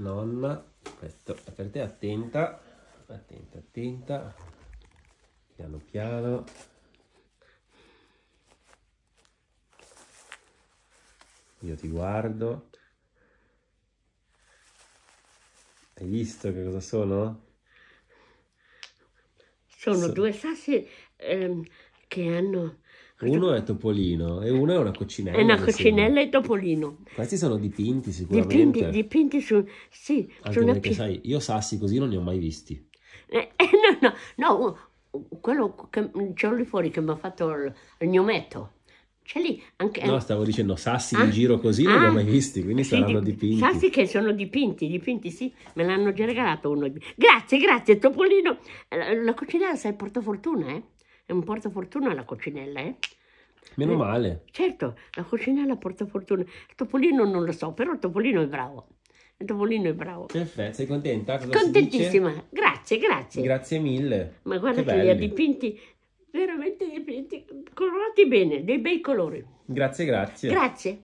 nonna aspetta te attenta attenta attenta piano piano io ti guardo hai visto che cosa sono? sono, sono... due sassi ehm che hanno... Uno è Topolino e uno è una coccinella. È una coccinella e Topolino. Questi sono dipinti sicuramente. Dipinti, dipinti su... Sì, Anche su perché sai, io sassi così non ne ho mai visti. Eh, eh, no, no, no, quello che c'è lì fuori che mi ha fatto il, il gnometto. C'è lì anche... No, stavo dicendo sassi ah, in giro così ah, non li ho ah, mai visti, quindi sì, saranno dipinti. Sassi che sono dipinti, dipinti sì, me l'hanno già regalato uno. Grazie, grazie, Topolino. Eh, la, cucina sai porta fortuna, eh? È un portafortuna la coccinella, eh? Meno eh, male. Certo, la coccinella porta fortuna. Il topolino non lo so, però il topolino è bravo. Il topolino è bravo. Perfetto, sei contenta? Cosa Contentissima, grazie, grazie. Grazie mille. Ma guarda che, che li ha dipinti, veramente dipinti, colorati bene, dei bei colori. Grazie, grazie. Grazie.